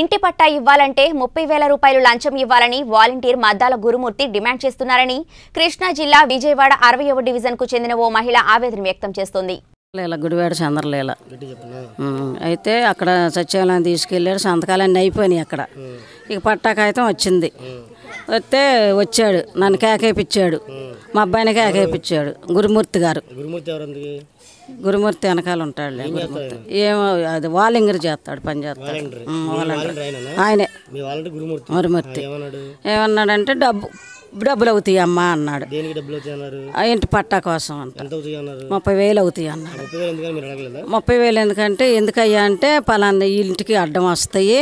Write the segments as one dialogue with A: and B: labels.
A: ఇంటి పట్టా ఇవ్వాలంటే ముప్పై వేల రూపాయలు లంచం ఇవ్వాలని వాలంటీర్ మద్దాల గురుమూర్తి డిమాండ్ చేస్తున్నారని కృష్ణా జిల్లా విజయవాడ అరవై డివిజన్ కు చెందిన ఓ మహిళ ఆవేదన వ్యక్తం చేస్తుంది లేల గుడివాడ చంద్రలీల అయితే అక్కడ సచివాలయం తీసుకెళ్ళారు సంతకాలన్నీ అయిపోయినాయి అక్కడ ఇక పట్టా కాగితం వచ్చింది వస్తే వచ్చాడు నన్ను కేకేపించాడు మా అబ్బాయిని కేకేపించాడు గురుమూర్తి గారు గురుమూర్తి వెనకాల ఉంటాడు గురుమూర్తి ఏమో అది వాలింగర్ చేస్తాడు పని చేస్తాడు ఆయనే గురుమూర్తి ఏమన్నాడంటే డబ్బు డబ్బులు అవుతాయి అమ్మ అన్నాడు ఇంటి పట్టా కోసం అంట ముప్పై వేలు అవుతాయి అన్నాడు ముప్పై వేలు ఎందుకంటే ఎందుకయ్యా అంటే పలానా ఇంటికి అడ్డం వస్తాయి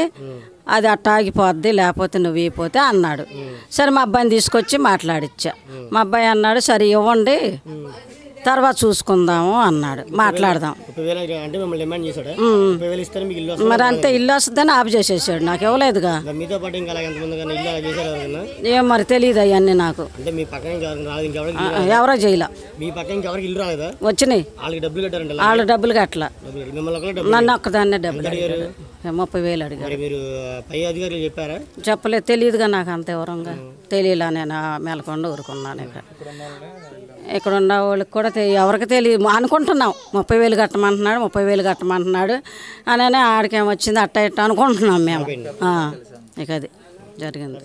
A: అది అట్ట ఆగిపోద్ది లేకపోతే నువ్వు అయిపోతే అన్నాడు సరే మా అబ్బాయిని తీసుకొచ్చి మాట్లాడిచ్చా మా అబ్బాయి అన్నాడు సరే ఇవ్వండి తర్వాత చూసుకుందాము అన్నాడు మాట్లాడదాం మరి అంతే ఇల్లు వస్తుందని ఆపు చేసేసాడు నాకు ఇవ్వలేదుగా ఏం మరి తెలియదు అవన్నీ నాకు ఎవరో చేయలేదు వచ్చినాయి వాళ్ళు డబ్బులు కట్టాలి నన్ను ఒక్కదాన్నే డబ్బులు ముప్పై వేలు అడిగారు పై అధికారులు చెప్పారా చెప్పలేదు తెలియదుగా నాకు అంత వివరంగా తెలియలా నేను మేలకొండ ఊరుకున్నాను ఇక్కడ ఇక్కడ ఉన్న వాళ్ళకి కూడా ఎవరికి తెలియదు అనుకుంటున్నాం ముప్పై వేలు కట్టమంటున్నాడు ముప్పై వేలు కట్టమంటున్నాడు అనే ఆడికేమొచ్చింది అట్ట ఇట్ట అనుకుంటున్నాం మేము ఇక అది జరిగింది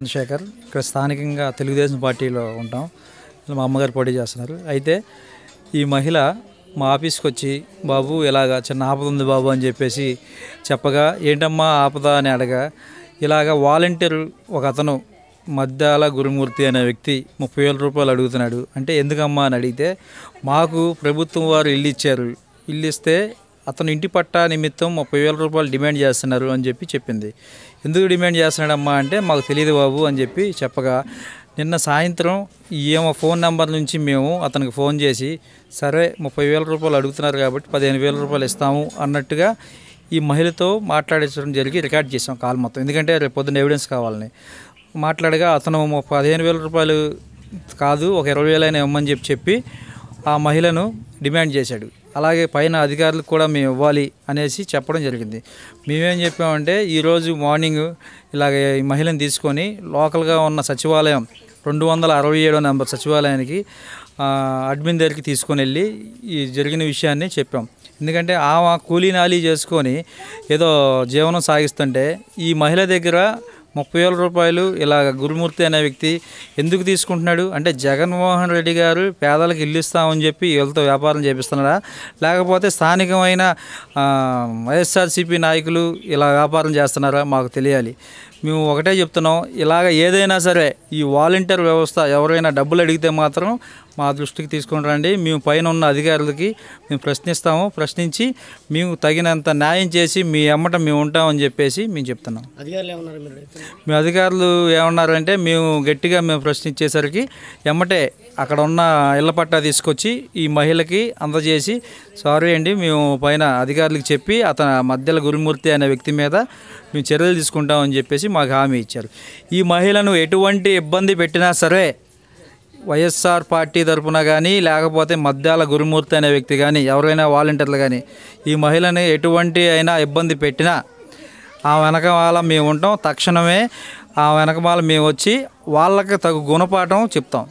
B: చంద్రశేఖర్ ఇక్కడ స్థానికంగా తెలుగుదేశం పార్టీలో ఉంటాం మా అమ్మగారు పోటీ చేస్తున్నారు అయితే ఈ మహిళ మా ఆఫీస్కి వచ్చి బాబు ఇలాగ చిన్న ఆపద ఉంది బాబు అని చెప్పేసి చెప్పగా ఏంటమ్మా ఆపద అని అడగా ఇలాగ వాలంటీర్ ఒక అతను మద్దాల గురుమూర్తి అనే వ్యక్తి ముప్పై వేల రూపాయలు అడుగుతున్నాడు అంటే ఎందుకమ్మా అని అడిగితే మాకు ప్రభుత్వం వారు ఇల్లు ఇచ్చారు ఇల్లు ఇస్తే అతను ఇంటి పట్టా నిమిత్తం ముప్పై వేల రూపాయలు డిమాండ్ చేస్తున్నారు అని చెప్పి చెప్పింది ఎందుకు డిమాండ్ చేస్తున్నాడమ్మా అంటే మాకు తెలియదు బాబు అని చెప్పి చెప్పగా నిన్న సాయంత్రం ఏమో ఫోన్ నెంబర్ నుంచి మేము అతనికి ఫోన్ చేసి సరే ముప్పై వేల రూపాయలు అడుగుతున్నారు కాబట్టి పదిహేను వేల రూపాయలు ఇస్తాము అన్నట్టుగా ఈ మహిళతో మాట్లాడించడం జరిగి రికార్డ్ చేసాం కాల్ మొత్తం ఎందుకంటే రేపు పొద్దున్న ఎవిడెన్స్ కావాలని మాట్లాడగా అతను పదిహేను వేల రూపాయలు కాదు ఒక ఇరవై అయినా ఇవ్వమని చెప్పి చెప్పి ఆ మహిళను డిమాండ్ చేశాడు అలాగే పైన అధికారులకు కూడా మేము ఇవ్వాలి అనేసి చెప్పడం జరిగింది మేమేం చెప్పామంటే ఈరోజు మార్నింగ్ ఇలాగ ఈ మహిళను తీసుకొని లోకల్గా ఉన్న సచివాలయం రెండు వందల అరవై ఏడో నెంబర్ సచివాలయానికి అడ్మిన్ దగ్గరికి తీసుకొని వెళ్ళి ఈ జరిగిన విషయాన్ని చెప్పాం ఎందుకంటే ఆ కూలీ నాలీ చేసుకొని ఏదో జీవనం సాగిస్తుంటే ఈ మహిళ దగ్గర ముప్పై వేల రూపాయలు ఇలా గురుమూర్తి అనే వ్యక్తి ఎందుకు తీసుకుంటున్నాడు అంటే జగన్మోహన్ రెడ్డి గారు పేదలకు ఇల్లు ఇస్తామని చెప్పి వీళ్ళతో వ్యాపారం చేపిస్తున్నారా లేకపోతే స్థానికమైన వైఎస్ఆర్సీపీ నాయకులు ఇలా వ్యాపారం చేస్తున్నారా మాకు తెలియాలి మేము ఒకటే చెప్తున్నాం ఇలాగ ఏదైనా సరే ఈ వాలంటీర్ వ్యవస్థ ఎవరైనా డబ్బులు అడిగితే మాత్రం మా దృష్టికి తీసుకుని రండి మేము పైన ఉన్న అధికారులకి మేము ప్రశ్నిస్తాము ప్రశ్నించి మేము తగినంత న్యాయం చేసి మీ అమ్మట మేము ఉంటామని చెప్పేసి మేము చెప్తున్నాం మీ అధికారులు ఏమన్నారంటే మేము గట్టిగా మేము ప్రశ్నించేసరికి ఎమ్మటే అక్కడ ఉన్న ఇళ్ల పట్టా తీసుకొచ్చి ఈ మహిళకి అందజేసి సారీ అండి మేము పైన అధికారులకు చెప్పి అతని మధ్యలో గురుమూర్తి అనే వ్యక్తి మీద మేము చర్యలు తీసుకుంటామని చెప్పేసి మాకు హామీ ఇచ్చారు ఈ మహిళను ఎటువంటి ఇబ్బంది పెట్టినా సరే వైఎస్ఆర్ పార్టీ తరఫున కానీ లేకపోతే మద్యాల గురుమూర్తి అనే వ్యక్తి కానీ ఎవరైనా వాలంటీర్లు కానీ ఈ మహిళని ఎటువంటి అయినా ఇబ్బంది పెట్టినా ఆ వెనక వాళ్ళ మేము ఉంటాం తక్షణమే ఆ వాళ్ళ మేము వచ్చి వాళ్ళకి తగు గుణపాఠం చెప్తాం